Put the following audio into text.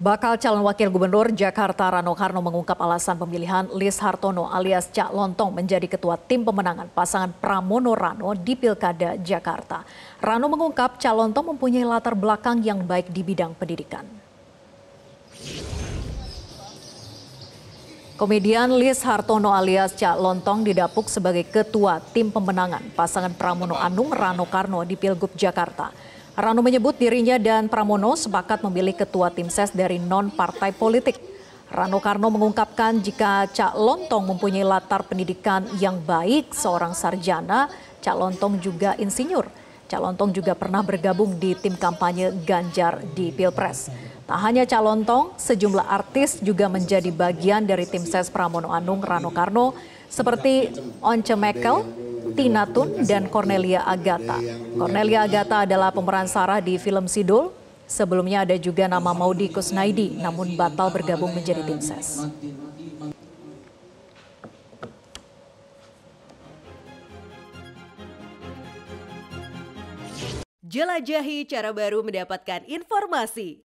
Bakal calon wakil gubernur Jakarta Rano Karno mengungkap alasan pemilihan Lis Hartono alias Cak Lontong menjadi ketua tim pemenangan pasangan Pramono Rano di Pilkada Jakarta. Rano mengungkap Cak Lontong mempunyai latar belakang yang baik di bidang pendidikan. Komedian Lis Hartono alias Cak Lontong didapuk sebagai ketua tim pemenangan pasangan Pramono Anung Rano Karno di Pilgub Jakarta. Rano menyebut dirinya dan Pramono sepakat memilih ketua tim ses dari non-partai politik. Rano Karno mengungkapkan jika Cak Lontong mempunyai latar pendidikan yang baik, seorang sarjana, Cak Lontong juga insinyur. Cak Lontong juga pernah bergabung di tim kampanye Ganjar di Pilpres. Tak hanya calon tong, sejumlah artis juga menjadi bagian dari tim ses Pramono Anung Rano Karno seperti Once Mekel, Tina Tun, dan Cornelia Agata. Cornelia Agata adalah pemeran Sarah di film Sidul. Sebelumnya ada juga nama Maudi Kusnaidi, namun batal bergabung menjadi tim ses. Jelajahi cara baru mendapatkan informasi.